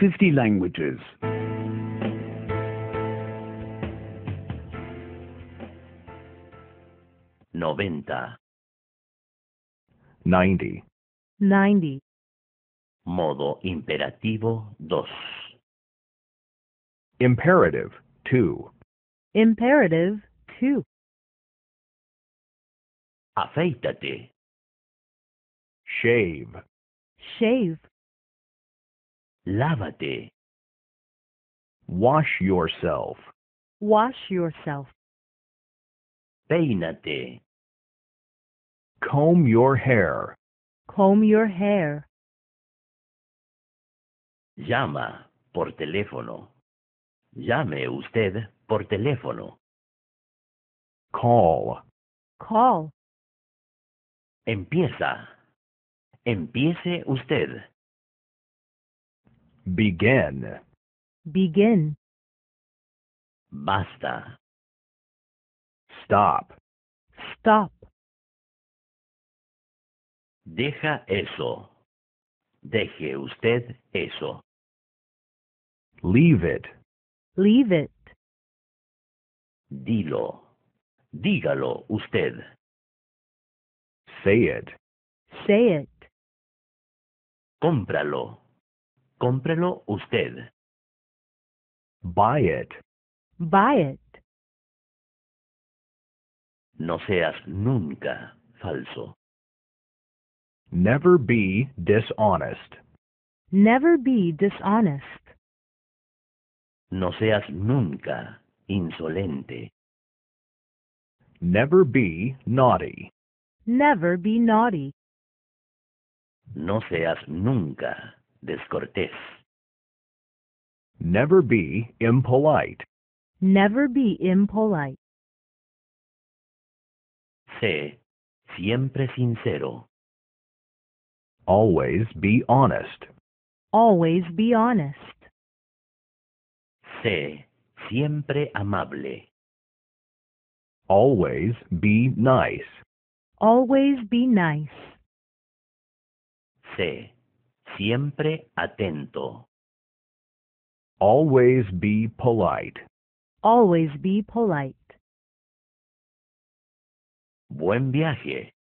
50 languages. Noventa. Ninety. Ninety. Modo imperativo dos. Imperative two. Imperative two. Afeítate. Shave. Shave. Lávate. Wash yourself. Wash yourself. Peínate. Comb your hair. Comb your hair. Llama por teléfono. Llame usted por teléfono. Call. Call. Empieza. Empiece usted. Begin. Begin. Basta. Stop. Stop. Deja eso. Deje usted eso. Leave it. Leave it. Dilo. Dígalo usted. Say it. Say it. Cómpralo. Cómprelo usted. Buy it. Buy it. No seas nunca falso. Never be dishonest. Never be dishonest. No seas nunca insolente. Never be naughty. Never be naughty. No seas nunca descortés. Never be impolite. Never be impolite. Sé siempre sincero. Always be honest. Always be honest. Sé siempre amable. Always be nice. Always be nice. Sé Siempre atento. Always be polite. Always be polite. Buen viaje.